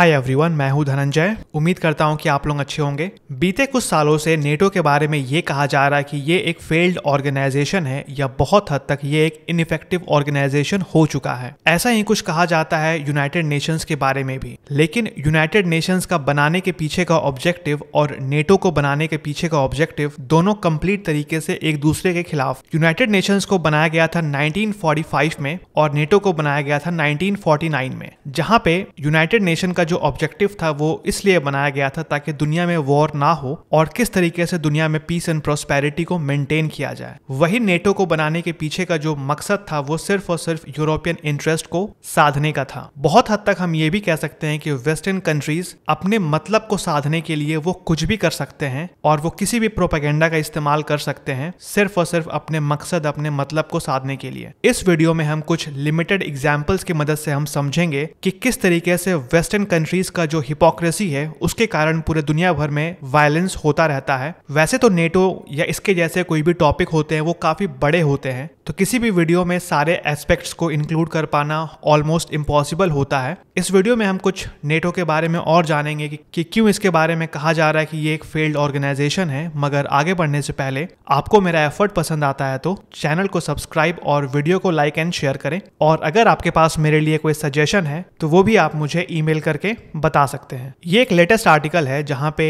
hi everyone मैं हूं धनंजय उम्मीद करता हूं कि आप लोग अच्छे होंगे बीते कुछ सालों से नेटो के बारे में ये कहा जा रहा है कि ये एक फेल्ड ऑर्गेनाइजेशन है या बहुत हद तक ये एक इनफेक्टिव ऑर्गेनाइजेशन हो चुका है ऐसा ही कुछ कहा जाता है यूनाइटेड नेशंस के बारे में भी लेकिन यूनाइटेड नेशंस का बनाने के पीछे का ऑब्जेक्टिव और नेटो को बनाने के पीछे का ऑब्जेक्टिव दोनों कम्प्लीट तरीके से एक दूसरे के खिलाफ यूनाइटेड नेशंस को बनाया गया था नाइनटीन में और नेटो को बनाया गया था नाइनटीन में जहां पे यूनाइटेड नेशन का जो ऑब्जेक्टिव था वो इसलिए बनाया गया था ताकि दुनिया में वॉर ना हो और किस तरीके से दुनिया में पीस एंड प्रोस्पेरिटी को मेंटेन किया जाए वही नेटो को बनाने के पीछे का जो मकसद था वो सिर्फ और सिर्फ यूरोपियन इंटरेस्ट को साधने का था बहुत हद तक हम ये भी कह सकते हैं कि वेस्टर्न कंट्रीज अपने मतलब को साधने के लिए वो कुछ भी कर सकते हैं और वो किसी भी प्रोपेगेंडा का इस्तेमाल कर सकते हैं सिर्फ और सिर्फ अपने मकसद अपने मतलब को साधने के लिए इस वीडियो में हम कुछ लिमिटेड एग्जाम्पल्स की मदद से हम समझेंगे कि किस तरीके से वेस्टर्न कंट्रीज का जो हिपोक्रेसी है उसके कारण पूरे दुनिया भर में वायलेंस होता रहता है वैसे तो नेटो या इसके जैसे कोई भी टॉपिक होते हैं वो काफी बड़े होते हैं तो किसी भी वीडियो में सारे एस्पेक्ट्स को इंक्लूड कर पाना ऑलमोस्ट इम्पॉसिबल होता है इस वीडियो में हम कुछ नेटो के बारे में और जानेंगे कि, कि क्यों इसके बारे में कहा जा रहा है कि ये एक फेल्ड ऑर्गेनाइजेशन है मगर आगे बढ़ने से पहले आपको मेरा एफर्ट पसंद आता है तो चैनल को सब्सक्राइब और वीडियो को लाइक एंड शेयर करें और अगर आपके पास मेरे लिए कोई सजेशन है तो वो भी आप मुझे ई करके बता सकते हैं ये एक लेटेस्ट आर्टिकल है जहाँ पे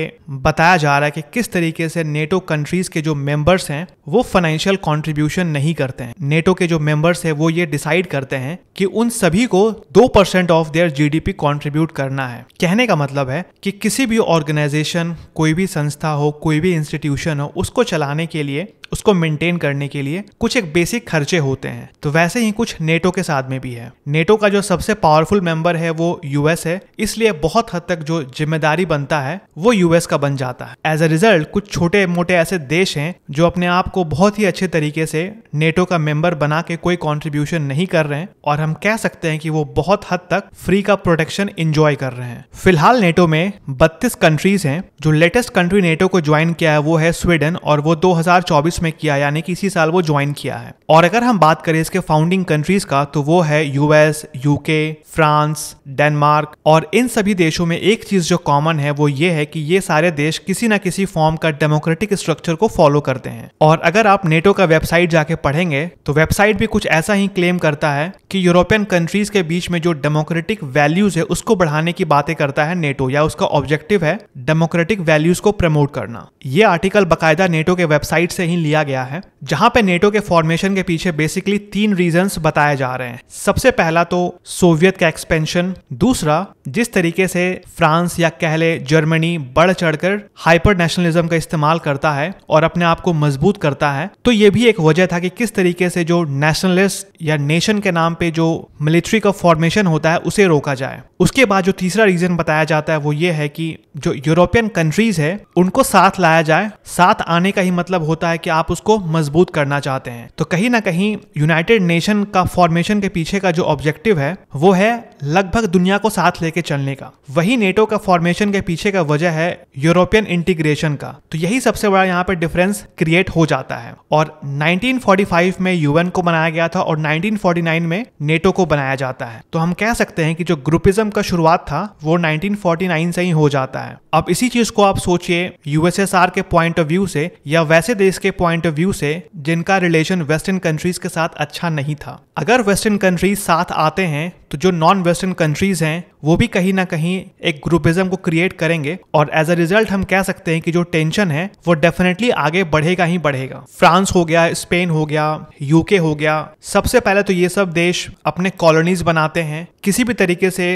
बताया जा रहा है कि किस तरीके से नेटो कंट्रीज के जो मेम्बर्स हैं वो फाइनेंशियल कॉन्ट्रीब्यूशन नहीं करते हैं हैं नेटो के जो मेंबर्स है वो ये डिसाइड करते हैं कि उन सभी को दो percent of their GDP contribute करना है कहने का मतलब है कि किसी भी ऑर्गेनाइजेशन कोई भी संस्था हो कोई भी इंस्टीट्यूशन हो उसको चलाने के लिए उसको मेंटेन करने के लिए कुछ एक बेसिक खर्चे होते हैं तो वैसे ही कुछ नेटो के साथ में भी है नेटो का जो सबसे पावरफुल मेंबर है वो यूएस है इसलिए बहुत हद तक जो जिम्मेदारी बनता है वो यूएस का बन जाता है एज अ रिजल्ट कुछ छोटे मोटे ऐसे देश हैं जो अपने आप को बहुत ही अच्छे तरीके से नेटो का मेंबर बना के कोई कॉन्ट्रीब्यूशन नहीं कर रहे हैं और हम कह सकते हैं कि वो बहुत हद तक फ्री का प्रोटेक्शन इंजॉय कर रहे हैं फिलहाल नेटो में बत्तीस कंट्रीज हैं जो लेटेस्ट कंट्री नेटो को ज्वाइन किया है वो है स्वीडन और वो 2024 में किया यानी कि इसी साल वो ज्वाइन किया है और अगर हम बात करें इसके फाउंडिंग कंट्रीज का तो वो है यूएस यूके फ्रांस डेनमार्क और इन सभी देशों में एक चीज जो कॉमन है वो ये है कि ये सारे देश किसी ना किसी फॉर्म का डेमोक्रेटिक स्ट्रक्चर को फॉलो करते हैं और अगर आप नेटो का वेबसाइट जाके पढ़ेंगे तो वेबसाइट भी कुछ ऐसा ही क्लेम करता है कि यूरोपियन कंट्रीज के बीच में जो डेमोक्रेटिक वैल्यूज है उसको बढ़ाने की बातें करता है नेटो या उसका ऑब्जेक्टिव है डेमोक्रेटिक वैल्यूज को प्रमोट करना ये आर्टिकल बकायदा नेटो के वेबसाइट से ही लिया गया है जहां पे नेटो के फॉर्मेशन के पीछे बेसिकली तीन रीजन बताए जा रहे हैं सबसे पहला तो सोवियत का एक्सपेंशन दूसरा जिस तरीके से फ्रांस या कहले जर्मनी बढ़ चढ़कर हाइपर नेशनलिज्म का इस्तेमाल करता है और अपने आप को मजबूत करता है तो यह भी एक वजह था कि किस तरीके से जो नेशनलिस्ट या नेशन के नाम पे जो मिलिट्री का फॉर्मेशन होता है उसे रोका जाए उसके बाद जो तीसरा रीजन बताया जाता है वो ये है कि जो यूरोपियन कंट्रीज है उनको साथ लाया जाए साथ आने का ही मतलब होता है कि आप आप उसको मजबूत करना चाहते हैं तो कहीं ना कहीं यूनाइटेड नेशन का फॉर्मेशन के पीछे का जो ऑब्जेक्टिव है वो है लगभग दुनिया को साथ लेके चलने का वही नेटो का फॉर्मेशन के पीछे का वजह है यूरोपियन इंटीग्रेशन का तो यही सबसे बड़ा यहाँ पर डिफरेंस क्रिएट हो जाता है और 1945 में यूएन को बनाया गया था और 1949 में नेटो को बनाया जाता है तो हम कह सकते हैं कि जो ग्रुपिज्म का शुरुआत था वो 1949 से ही हो जाता है अब इसी चीज को आप सोचिए यूएसएसआर के पॉइंट ऑफ व्यू से या वैसे देश के पॉइंट पॉइंट ऑफ व्यू से जिनका रिलेशन वेस्टर्न कंट्रीज के साथ अच्छा नहीं था अगर वेस्टर्न कंट्रीज साथ आते हैं तो जो नॉन वेस्टर्न कंट्रीज हैं वो भी कहीं ना कहीं एक ग्रुपिज्म को क्रिएट करेंगे और एज अ रिजल्ट हम कह सकते हैं कि जो टेंशन है वो डेफिनेटली आगे बढ़ेगा ही बढ़ेगा फ्रांस हो गया स्पेन हो गया यूके हो गया सबसे पहले तो ये सब देश अपने कॉलोनीज बनाते हैं किसी भी तरीके से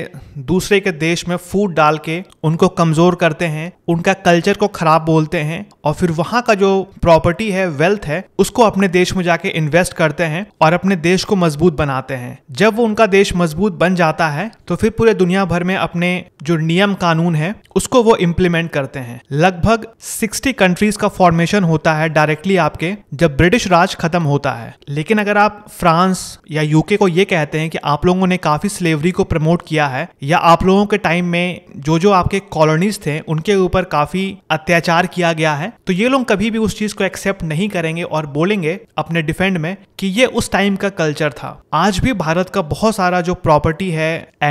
दूसरे के देश में फूड डाल के उनको कमजोर करते हैं उनका कल्चर को खराब बोलते हैं और फिर वहां का जो प्रॉपर्टी है वेल्थ है उसको अपने देश में जाके इन्वेस्ट करते हैं और अपने देश को मजबूत बनाते हैं जब वो उनका देश मजबूत बन जाता है तो फिर पूरे दुनिया दुनिया भर में अपने जो नियम कानून है उसको वो इम्प्लीमेंट करते हैं लगभग 60 कंट्रीज का फॉर्मेशन होता है डायरेक्टली आपके जब ब्रिटिश राज खत्म होता है लेकिन अगर आप फ्रांस या यूके को ये कहते हैं कि आप लोगों ने काफी स्लेवरी को प्रमोट किया है या आप लोगों के टाइम में जो जो आपके कॉलोनीज थे उनके ऊपर काफी अत्याचार किया गया है तो ये लोग कभी भी उस चीज को एक्सेप्ट नहीं करेंगे और बोलेंगे अपने डिफेंड में कि ये उस टाइम का कल्चर था आज भी भारत का बहुत सारा जो प्रॉपर्टी है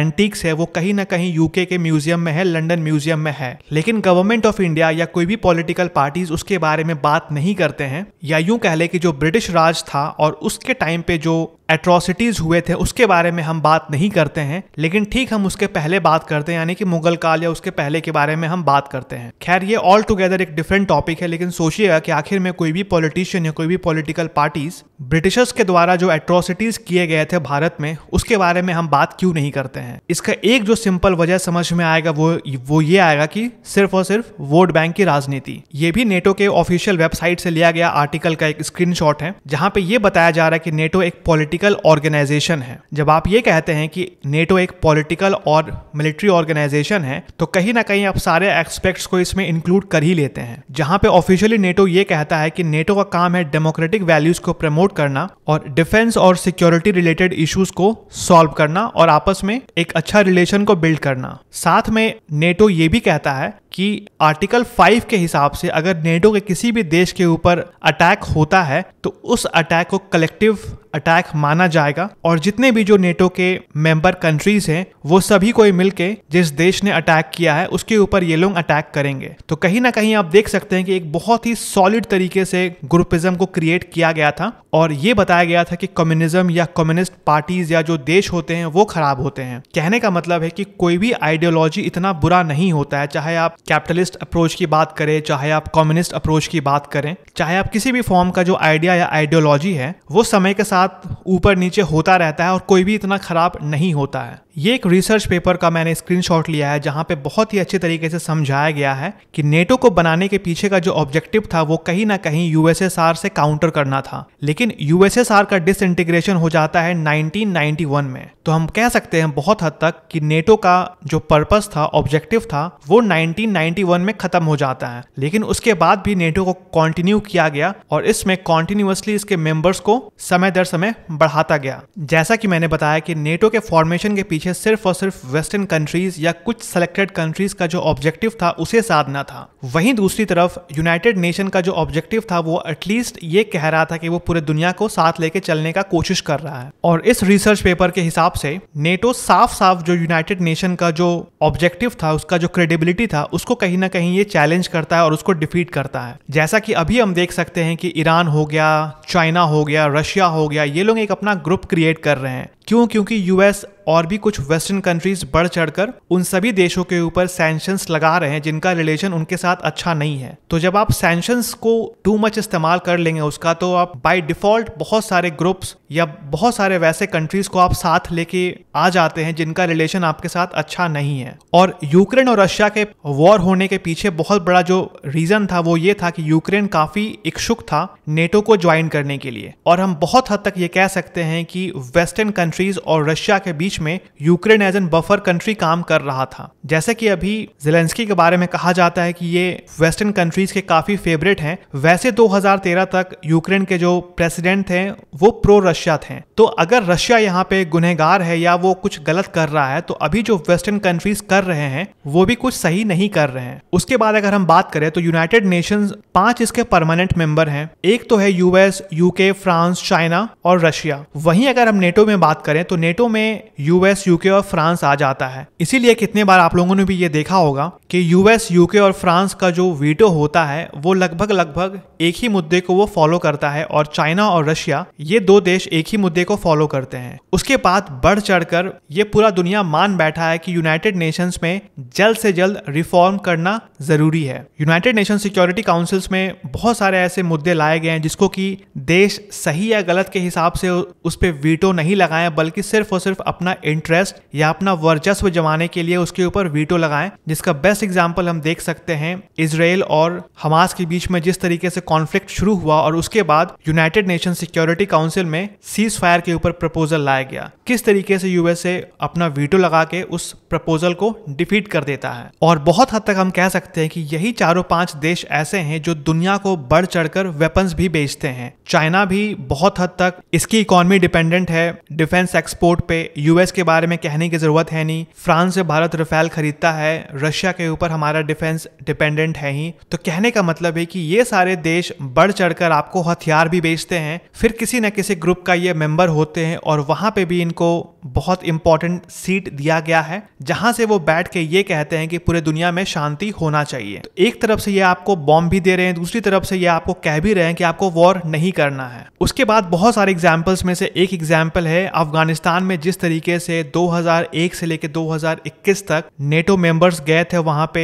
एंटीक्स है वो कहीं ना कहीं यूके के म्यूजियम में है लंडन म्यूजियम में है लेकिन गवर्नमेंट ऑफ इंडिया या कोई भी पॉलिटिकल पार्टीज उसके बारे में बात नहीं करते हैं या यूं कह ले कि जो ब्रिटिश राज था और उसके टाइम पे जो एट्रोसिटीज हुए थे उसके बारे में हम बात नहीं करते हैं लेकिन ठीक हम उसके पहले बात करते हैं यानी कि मुगल काल या उसके पहले के बारे में हम बात करते हैं खैर ये ऑल टुगेदर एक डिफरेंट टॉपिक है लेकिन सोचिएगा कि आखिर में कोई भी पॉलिटिशियन या कोई भी पॉलिटिकल पार्टीज ब्रिटिशर्स के द्वारा जो एट्रोसिटीज किए गए थे भारत में उसके बारे में हम बात क्यों नहीं करते हैं इसका एक एक जो सिंपल वजह समझ में आएगा वो वो ये आएगा कि सिर्फ और सिर्फ वोट बैंक की राजनीति ये भी नेटो के ऑफिशियल वेबसाइट से लिया गया आर्टिकल का एक स्क्रीनशॉट है जहां पे ये बताया जा रहा है कि नेटो एक पॉलिटिकल ऑर्गेनाइजेशन है जब आप ये कहते हैं कि नेटो एक पॉलिटिकल और मिलिट्री ऑर्गेनाइजेशन है तो कहीं ना कहीं आप सारे एस्पेक्ट्स को इसमें इंक्लूड कर ही लेते हैं जहां पे ऑफिशियली नेटो ये कहता है कि नेटो का काम है डेमोक्रेटिक वैल्यूज को प्रमोट करना और डिफेंस और सिक्योरिटी रिलेटेड इश्यूज को सॉल्व करना और आपस में एक अच्छा रिलेशन को बिल्ड करना साथ में नेटो ये भी कहता है कि आर्टिकल 5 के हिसाब से अगर नेटो के किसी भी देश के ऊपर अटैक होता है तो उस अटैक को कलेक्टिव अटैक माना जाएगा और जितने भी जो नेटो के मेंबर कंट्रीज हैं वो सभी कोई मिलके जिस देश ने अटैक किया है उसके ऊपर ये लोग अटैक करेंगे तो कहीं ना कहीं आप देख सकते हैं कि एक बहुत ही सॉलिड तरीके से ग्रुपिज्म को क्रिएट किया गया था और ये बताया गया था कि कम्युनिज्म या कम्युनिस्ट पार्टीज या जो देश होते हैं वो खराब होते हैं कहने का मतलब है कि कोई भी आइडियोलॉजी इतना बुरा नहीं होता है चाहे आप कैपिटलिस्ट अप्रोच की बात करें चाहे आप कम्युनिस्ट अप्रोच की बात करें चाहे आप किसी भी फॉर्म का जो आइडिया या आइडियोलॉजी है वो समय के साथ ऊपर नीचे होता रहता है और कोई भी इतना खराब नहीं होता है ये एक रिसर्च पेपर का मैंने स्क्रीनशॉट लिया है जहाँ पे बहुत ही अच्छे तरीके से समझाया गया है कि नेटो को बनाने के पीछे का जो ऑब्जेक्टिव था वो कहीं ना कहीं यूएसएसआर से काउंटर करना था लेकिन यूएसएसआर का डिसइंटीग्रेशन हो जाता है 1991 में तो हम कह सकते हैं बहुत हद तक कि नेटो का जो पर्पज था ऑब्जेक्टिव था वो नाइनटीन 1991 में खत्म हो जाता है लेकिन उसके बाद भी नेटो को कंटिन्यू किया गया और इसमें कॉन्टिन्यूसली इसके मेंबर्स को समय दर समय बढ़ाता गया जैसा कि मैंने बताया कि नेटो के फॉर्मेशन के पीछे सिर्फ और सिर्फ वेस्टर्न कंट्रीज या कुछ सेलेक्टेड कंट्रीज का जो ऑब्जेक्टिव था उसे साधना था वहीं दूसरी तरफ यूनाइटेड नेशन का जो ऑब्जेक्टिव था वो एटलीस्ट ये कह रहा था कि वो पूरे दुनिया को साथ लेके चलने का कोशिश कर रहा है और इस रिसर्च पेपर के हिसाब से नेटो साफ साफ जो यूनाइटेड नेशन का जो ऑब्जेक्टिव था उसका जो क्रेडिबिलिटी था उस उसको कहीं ना कहीं ये चैलेंज करता है और उसको डिफीट करता है जैसा कि अभी हम देख सकते हैं कि ईरान हो गया चाइना हो गया रशिया हो गया ये लोग एक अपना ग्रुप क्रिएट कर रहे हैं क्यों क्योंकि यूएस और भी कुछ वेस्टर्न कंट्रीज बढ़ चढ़कर उन सभी देशों के ऊपर सैंक्शंस लगा रहे हैं जिनका रिलेशन उनके साथ अच्छा नहीं है तो जब आप सैंक्शंस को टू मच इस्तेमाल कर लेंगे उसका तो आप बाय डिफॉल्ट बहुत सारे ग्रुप्स या बहुत सारे वैसे कंट्रीज को आप साथ लेके आ जाते हैं जिनका रिलेशन आपके साथ अच्छा नहीं है और यूक्रेन और रशिया के वॉर होने के पीछे बहुत बड़ा जो रीजन था वो ये था कि यूक्रेन काफी इच्छुक था नेटो को ज्वाइन करने के लिए और हम बहुत हद तक ये कह सकते हैं कि वेस्टर्न कंट्री कंट्रीज और रशिया के बीच में Ukraine as an buffer country काम कर रहा था जैसे कि अभी जेलेंस्की के बारे में कहा जाता है कि ये वेस्टर्न कंट्रीज के काफी फेवरेट हैं वैसे 2013 तक यूक्रेन के जो प्रेसिडेंट थे वो प्रो रशिया थे तो अगर रशिया यहाँ पे गुनहगार है या वो कुछ गलत कर रहा है तो अभी जो वेस्टर्न कंट्रीज कर रहे हैं वो भी कुछ सही नहीं कर रहे हैं उसके बाद अगर हम बात करें तो यूनाइटेड नेशन पांच इसके परमानेंट मेंबर हैं एक तो है यूएस यूके फ्रांस चाइना और रशिया वहीं अगर हम नेटो में बात करें तो नेटो में यूएस यूके और फ्रांस आ जाता है इसीलिए कितने बार आप लोगों ने भी ये देखा होगा कि यूएस यूके और फ्रांस का जो वीटो होता है वो लगभग लगभग एक ही मुद्दे को वो फॉलो करता है और चाइना और रशिया ये दो देश एक ही मुद्दे को फॉलो करते हैं उसके बाद बढ़ चढ़कर ये पूरा दुनिया मान बैठा है कि यूनाइटेड नेशंस में जल्द से जल्द रिफॉर्म करना जरूरी है यूनाइटेड नेशन सिक्योरिटी काउंसिल्स में बहुत सारे ऐसे मुद्दे लाए गए हैं जिसको कि देश सही या गलत के हिसाब से उस पर वीटो नहीं लगाए बल्कि सिर्फ और सिर्फ अपना इंटरेस्ट या अपना वर्चस्व जमाने के लिए उसके ऊपर वीटो लगाएं जिसका बेस्ट एग्जाम्पल हम देख सकते हैं इसराइल और हमास के बीच में जिस तरीके से कॉन्फ्लिक्ट शुरू हुआ और उसके बाद यूनाइटेड नेशन सिक्योरिटी काउंसिल में सीज फायर के ऊपर प्रपोजल लाया गया किस तरीके से यूएसए अपना वीटो लगा के उस प्रपोजल को डिफीट कर देता है और बहुत हद तक हम कह सकते हैं कि यही चारों पांच देश ऐसे हैं जो दुनिया को बढ़ चढ़कर वेपन्स भी बेचते हैं चाइना भी बहुत हद तक इसकी इकोनॉमी डिपेंडेंट है डिफेंस डिफेंस एक्सपोर्ट पे यूएस के बारे में कहने की जरूरत है नहीं फ्रांस से भारत रफेल खरीदता है रशिया के ऊपर हमारा डिफेंस डिपेंडेंट है ही तो कहने का मतलब है कि ये सारे देश बढ़ चढ़कर आपको हथियार भी बेचते हैं फिर किसी न किसी ग्रुप का ये मेंबर होते हैं और वहां पे भी इनको बहुत इंपॉर्टेंट सीट दिया गया है जहां से वो बैठ के ये कहते हैं कि पूरे दुनिया में शांति होना चाहिए तो एक तरफ से ये आपको बॉम्ब भी दे रहे हैं दूसरी तरफ से ये आपको कह भी रहे हैं कि आपको वॉर नहीं करना है उसके बाद बहुत सारे एग्जाम्पल्स में से एक एग्जाम्पल है अफगानिस्तान में जिस तरीके से 2001 से लेकर 2021 तक नेटो मेंबर्स गए थे वहां पे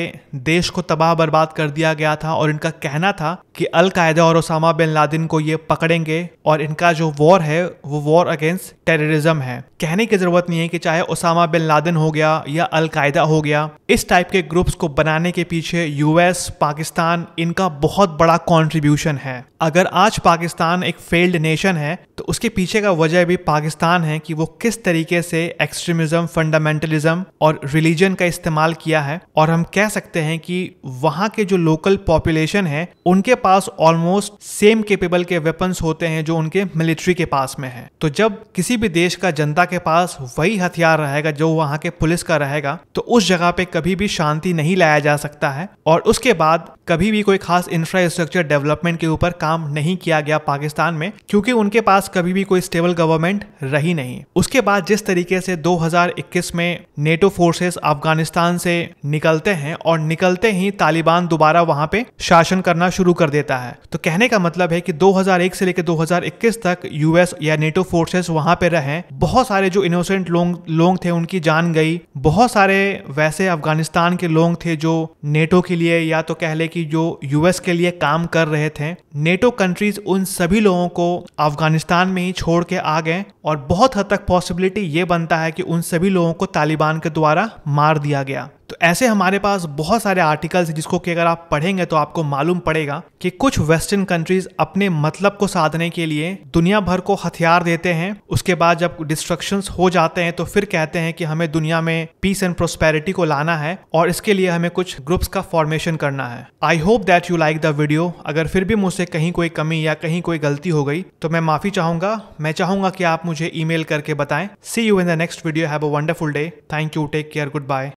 देश को तबाह बर्बाद कर दिया गया था और इनका कहना था कि अलकायदा और ओसामा बिन लादिन को ये पकड़ेंगे और इनका जो वॉर है वो वॉर अगेंस्ट टेररिज्म है कहने की ज़रूरत नहीं है कि चाहे ओसामा बिन लादेन हो गया या अलकायदा हो गया इस टाइप के ग्रुप्स को बनाने के पीछे यूएस पाकिस्तान इनका बहुत बड़ा कॉन्ट्रीब्यूशन है अगर आज पाकिस्तान एक फेल्ड नेशन है तो उसके पीछे का वजह भी पाकिस्तान है कि वो किस तरीके से एक्सट्रीमिज्म फंडामेंटलिज्म और रिलीजन का इस्तेमाल किया है और हम कह सकते हैं कि वहाँ के जो लोकल पॉपुलेशन है उनके पास ऑलमोस्ट सेम केपेबल के वेपन्स होते हैं जो उनके मिलिट्री के पास में है तो जब किसी भी देश का जनता के पास पास वही हथियार रहेगा जो वहां के पुलिस का रहेगा तो उस जगह पे कभी भी शांति नहीं लाया जा सकता है और उसके बाद कभी भी कोई खास इंफ्रास्ट्रक्चर डेवलपमेंट के ऊपर काम नहीं किया गया पाकिस्तान में क्योंकि उनके पास कभी भी कोई स्टेबल गवर्नमेंट रही नहीं उसके बाद जिस तरीके से 2021 में नेटो फोर्सेस अफगानिस्तान से निकलते हैं और निकलते ही तालिबान दोबारा वहां पे शासन करना शुरू कर देता है तो कहने का मतलब है कि 2001 से लेकर 2021 तक यूएस या नेटो फोर्सेस वहां पे रहे बहुत सारे जो इनोसेंट लोग लोग थे उनकी जान गई बहुत सारे वैसे अफगानिस्तान के लोग थे जो नेटो के लिए या तो कह ले कि जो यूएस के लिए काम कर रहे थे नेटो कंट्रीज उन सभी लोगों को अफगानिस्तान में ही छोड़ के आ गए और बहुत हद तक पॉसिबिलिटी ये बनता है कि उन सभी लोगों को तालिबान के द्वारा मार दिया गया तो ऐसे हमारे पास बहुत सारे आर्टिकल्स हैं जिसको कि अगर आप पढ़ेंगे तो आपको मालूम पड़ेगा कि कुछ वेस्टर्न कंट्रीज अपने मतलब को साधने के लिए दुनिया भर को हथियार देते हैं उसके बाद जब डिस्ट्रक्शन हो जाते हैं तो फिर कहते हैं कि हमें दुनिया में पीस एंड प्रोस्पेरिटी को लाना है और इसके लिए हमें कुछ ग्रुप्स का फॉर्मेशन करना है I hope that you like the video अगर फिर भी मुझसे कहीं कोई कमी या कहीं कोई गलती हो गई तो मैं माफी चाहूंगा मैं चाहूंगा कि आप मुझे ईमेल करके बताएं see you in the next video have a wonderful day thank you take care good bye